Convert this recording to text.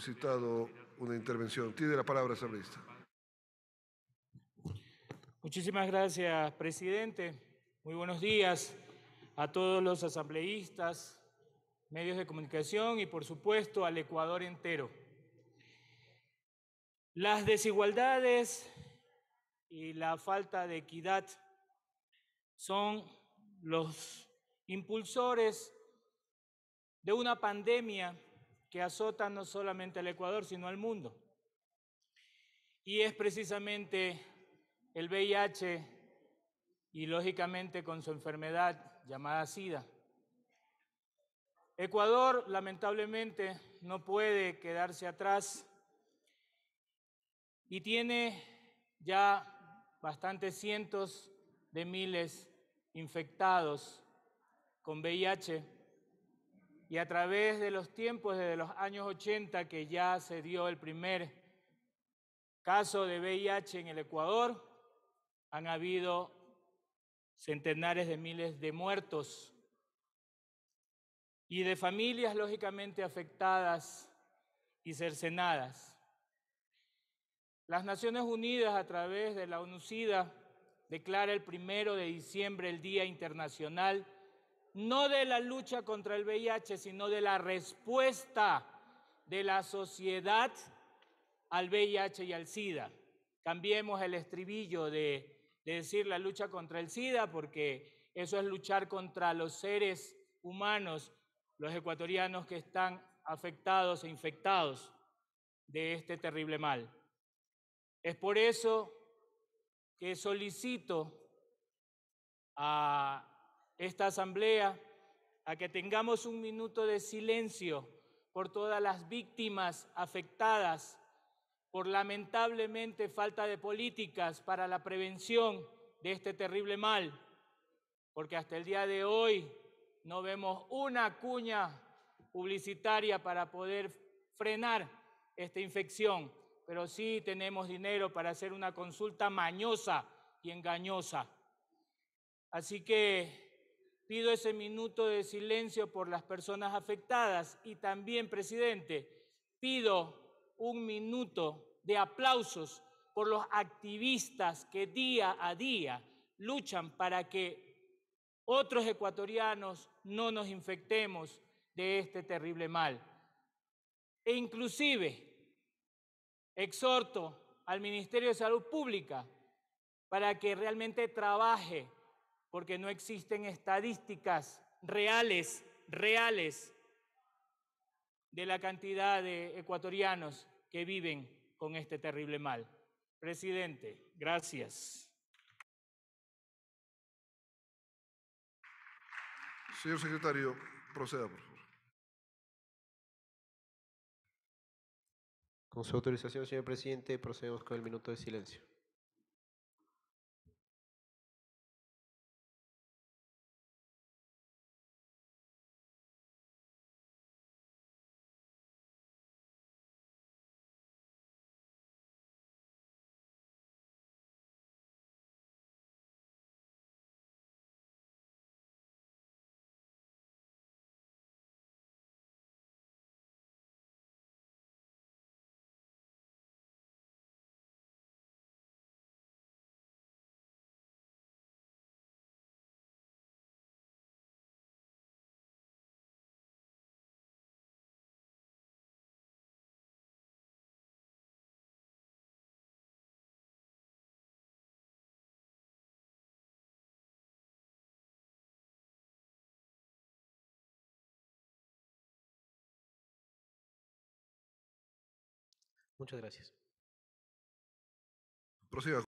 solicitado una intervención. Tiene la palabra, asambleísta. Muchísimas gracias, presidente. Muy buenos días a todos los asambleístas, medios de comunicación y, por supuesto, al Ecuador entero. Las desigualdades y la falta de equidad son los impulsores de una pandemia que azotan no solamente al Ecuador, sino al mundo. Y es precisamente el VIH y lógicamente con su enfermedad llamada SIDA. Ecuador lamentablemente no puede quedarse atrás y tiene ya bastantes cientos de miles infectados con VIH y a través de los tiempos, desde los años 80, que ya se dio el primer caso de VIH en el Ecuador, han habido centenares de miles de muertos y de familias lógicamente afectadas y cercenadas. Las Naciones Unidas a través de la UNUCIDA, declara el primero de diciembre el Día Internacional no de la lucha contra el VIH, sino de la respuesta de la sociedad al VIH y al SIDA. Cambiemos el estribillo de, decir la lucha contra el SIDA, porque eso es luchar contra los seres humanos, los ecuatorianos que están afectados e infectados de este terrible mal. Es por eso que solicito a esta asamblea a que tengamos un minuto de silencio por todas las víctimas afectadas por lamentablemente falta de políticas para la prevención de este terrible mal, porque hasta el día de hoy no vemos una cuña publicitaria para poder frenar esta infección, pero sí tenemos dinero para hacer una consulta mañosa y engañosa. Así que Pido ese minuto de silencio por las personas afectadas y también, presidente, pido un minuto de aplausos por los activistas que día a día luchan para que otros ecuatorianos no nos infectemos de este terrible mal. E inclusive exhorto al Ministerio de Salud Pública para que realmente trabaje porque no existen estadísticas reales, reales, de la cantidad de ecuatorianos que viven con este terrible mal. Presidente, gracias. Señor secretario, proceda, por favor. Con su autorización, señor presidente, procedemos con el minuto de silencio. Muchas gracias.